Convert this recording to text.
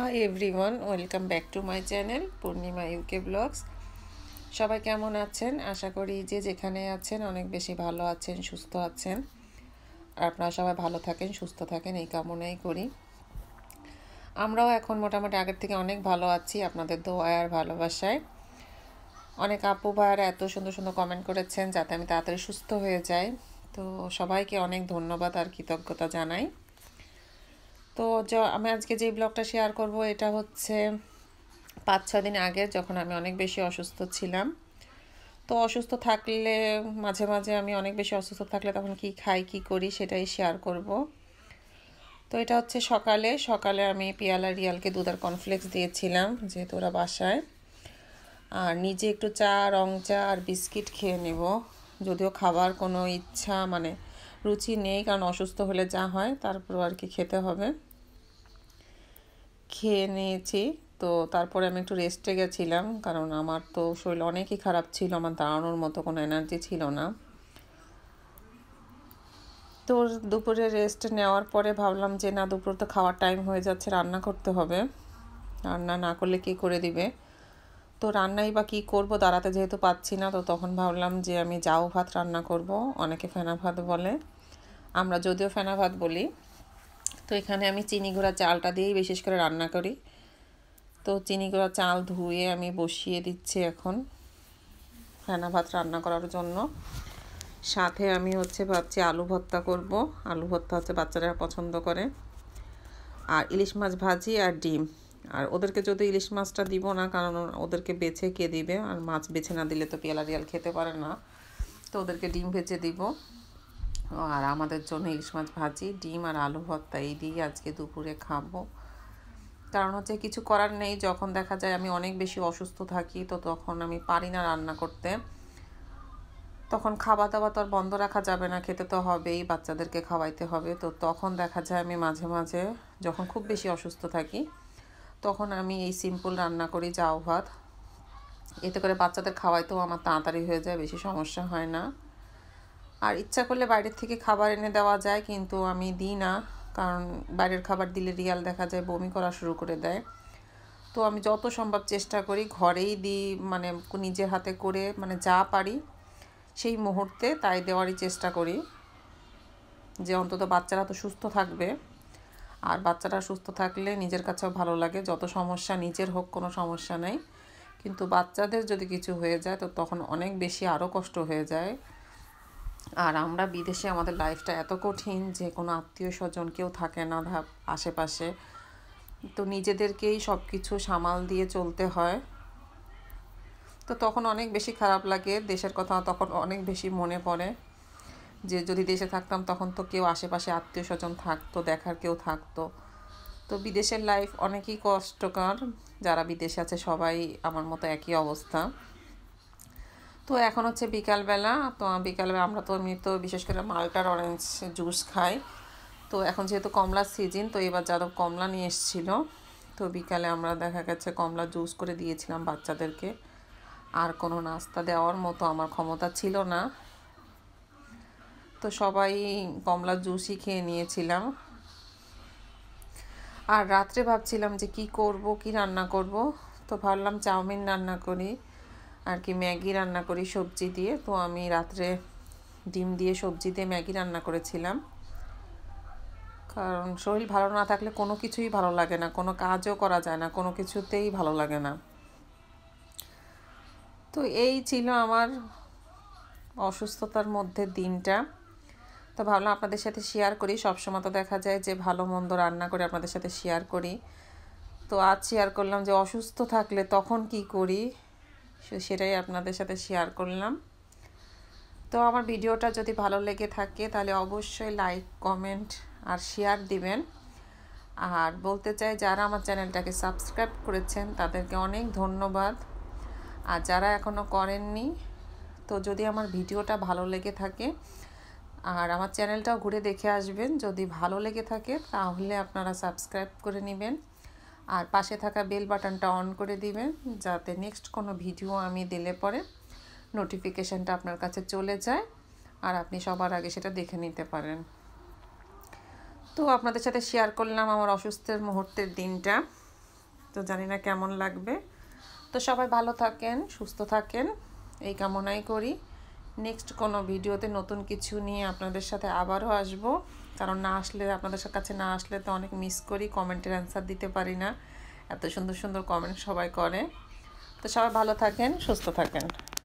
high everyone welcome back to my channel Purnima UK blogs সবাই কেমন আছেন আশা করি যে যেখানে আছেন অনেক বেশি ভালো আছেন সুস্থ আছেন আর আপনারা সবাই ভালো থাকেন সুস্থ থাকেন এই কামনাই করি আমরাও এখন মোটামুটি আগের থেকে অনেক ভালো আছি আপনাদের দোয়ায় আর ভালোবাসায় অনেক আপু ভাইয়ারা এত সুন্দর সুন্দর কমেন্ট করেছেন যাতে আমি তাড়াতাড়ি সুস্থ হয়ে যাই তো সবাইকে অনেক ধন্যবাদ আর কৃতজ্ঞতা জানাই তো আমি আজকে যে ব্লগটা শেয়ার করব এটা হচ্ছে পাঁচ ছ দিন আগে যখন আমি অনেক বেশি অসুস্থ ছিলাম তো অসুস্থ থাকলে মাঝে মাঝে আমি অনেক বেশি অসুস্থ থাকলে তখন কি খাই কি করি সেটাই শেয়ার করব তো এটা হচ্ছে সকালে সকালে আমি পিয়ালা রিয়ালকে দুধার কনফ্লেক্স দিয়েছিলাম যেহেতু ওরা বাসায় আর নিজে একটু চা রং চা আর বিস্কিট খেয়ে নেব যদিও খাবার কোনো ইচ্ছা মানে রুচি নেই কারণ অসুস্থ হলে যা হয় তারপর আর কি খেতে হবে খেয়ে নিয়েছি তো তারপরে আমি একটু রেস্টে গেছিলাম কারণ আমার তো শরীর অনেকই খারাপ ছিল আমার দাঁড়ানোর মতো কোনো এনার্জি ছিল না তো দুপুরে রেস্ট নেওয়ার পরে ভাবলাম যে না দুপুর তো খাওয়ার টাইম হয়ে যাচ্ছে রান্না করতে হবে রান্না না করলে কি করে দিবে তো রান্নাই বা কী করব দাঁড়াতে যেহেতু পাচ্ছি না তো তখন ভাবলাম যে আমি যাও ভাত রান্না করব অনেকে ফেনা ভাত বলে আমরা যদিও ফেনা ভাত বলি তো এখানে আমি চিনি গুঁড়া চালটা দিয়েই বিশেষ করে রান্না করি তো চিনি গুঁড়া চাল ধুয়ে আমি বসিয়ে দিচ্ছি এখন ফেনা ভাত রান্না করার জন্য সাথে আমি হচ্ছে ভাবছি আলু ভর্তা করব আলু ভর্তা হচ্ছে বাচ্চারা পছন্দ করে আর ইলিশ মাছ ভাজি আর ডিম আর ওদেরকে যদি ইলিশ মাছটা দিব না কারণ ওদেরকে বেছে কে দিবে আর মাছ বেছে না দিলে তো রিয়াল খেতে পারে না তো ওদেরকে ডিম ভেজে দিব আর আমাদের জন্য ইলিশ মাছ ভাজি ডিম আর আলু ভর্তা এই দিয়েই আজকে দুপুরে খাবো কারণ হচ্ছে কিছু করার নেই যখন দেখা যায় আমি অনেক বেশি অসুস্থ থাকি তো তখন আমি পারি না রান্না করতে তখন খাওয়া দাওয়া তো আর বন্ধ রাখা যাবে না খেতে তো হবেই বাচ্চাদেরকে খাওয়াইতে হবে তো তখন দেখা যায় আমি মাঝে মাঝে যখন খুব বেশি অসুস্থ থাকি তখন আমি এই সিম্পল রান্না করি যাও ভাত এতে করে বাচ্চাদের খাওয়াইতেও আমার তাড়াতাড়ি হয়ে যায় বেশি সমস্যা হয় না আর ইচ্ছা করলে বাইরের থেকে খাবার এনে দেওয়া যায় কিন্তু আমি দিই না কারণ বাইরের খাবার দিলে রিয়াল দেখা যায় বমি করা শুরু করে দেয় তো আমি যত সম্ভব চেষ্টা করি ঘরেই দিই মানে নিজের হাতে করে মানে যা পারি সেই মুহূর্তে তাই দেওয়ারই চেষ্টা করি যে অন্তত বাচ্চারা তো সুস্থ থাকবে আর বাচ্চারা সুস্থ থাকলে নিজের কাছেও ভালো লাগে যত সমস্যা নিজের হোক কোনো সমস্যা নেই কিন্তু বাচ্চাদের যদি কিছু হয়ে যায় তো তখন অনেক বেশি আরও কষ্ট হয়ে যায় আর আমরা বিদেশে আমাদের লাইফটা এত কঠিন যে কোনো আত্মীয় স্বজন কেউ থাকে না আশেপাশে তো নিজেদেরকেই সব কিছু সামাল দিয়ে চলতে হয় তো তখন অনেক বেশি খারাপ লাগে দেশের কথা তখন অনেক বেশি মনে পড়ে যে যদি দেশে থাকতাম তখন তো কেউ আশেপাশে আত্মীয় স্বজন থাকতো দেখার কেউ থাকতো তো বিদেশের লাইফ অনেকই কষ্টকর যারা বিদেশে আছে সবাই আমার মতো একই অবস্থা তো এখন হচ্ছে বিকালবেলা তো বিকালবেলা আমরা তো এমনি তো বিশেষ করে মালটার অরেঞ্জ জুস খাই তো এখন যেহেতু কমলার সিজন তো এবার যাদব কমলা নিয়ে এসেছিলো তো বিকালে আমরা দেখা গেছে কমলা জুস করে দিয়েছিলাম বাচ্চাদেরকে আর কোনো নাস্তা দেওয়ার মতো আমার ক্ষমতা ছিল না তো সবাই কমলা জুসই খেয়ে নিয়েছিলাম আর রাত্রে ভাবছিলাম যে কি করব কি রান্না করব তো ভাবলাম চাউমিন রান্না করি আর কি ম্যাগি রান্না করি সবজি দিয়ে তো আমি রাত্রে ডিম দিয়ে সবজি দিয়ে ম্যাগি রান্না করেছিলাম কারণ শরীর ভালো না থাকলে কোনো কিছুই ভালো লাগে না কোনো কাজও করা যায় না কোনো কিছুতেই ভালো লাগে না তো এই ছিল আমার অসুস্থতার মধ্যে দিনটা তো ভাবলাম আপনাদের সাথে শেয়ার করি সবসময় তো দেখা যায় যে ভালো মন্দ রান্না করে আপনাদের সাথে শেয়ার করি তো আজ শেয়ার করলাম যে অসুস্থ থাকলে তখন কি করি সেটাই আপনাদের সাথে শেয়ার করলাম তো আমার ভিডিওটা যদি ভালো লেগে থাকে তাহলে অবশ্যই লাইক কমেন্ট আর শেয়ার দিবেন আর বলতে চাই যারা আমার চ্যানেলটাকে সাবস্ক্রাইব করেছেন তাদেরকে অনেক ধন্যবাদ আর যারা এখনও করেননি তো যদি আমার ভিডিওটা ভালো লেগে থাকে আর আমার চ্যানেলটাও ঘুরে দেখে আসবেন যদি ভালো লেগে থাকে তাহলে আপনারা সাবস্ক্রাইব করে নেবেন আর পাশে থাকা বেল বাটনটা অন করে দিবেন যাতে নেক্সট কোনো ভিডিও আমি দিলে পরে নোটিফিকেশানটা আপনার কাছে চলে যায় আর আপনি সবার আগে সেটা দেখে নিতে পারেন তো আপনাদের সাথে শেয়ার করলাম আমার অসুস্থের মুহূর্তের দিনটা তো জানি না কেমন লাগবে তো সবাই ভালো থাকেন সুস্থ থাকেন এই কামনাই করি নেক্সট কোনো ভিডিওতে নতুন কিছু নিয়ে আপনাদের সাথে আবারও আসব কারণ না আসলে আপনাদের কাছে না আসলে তো অনেক মিস করি কমেন্টের অ্যান্সার দিতে পারি না এত সুন্দর সুন্দর কমেন্ট সবাই করে তো সবাই ভালো থাকেন সুস্থ থাকেন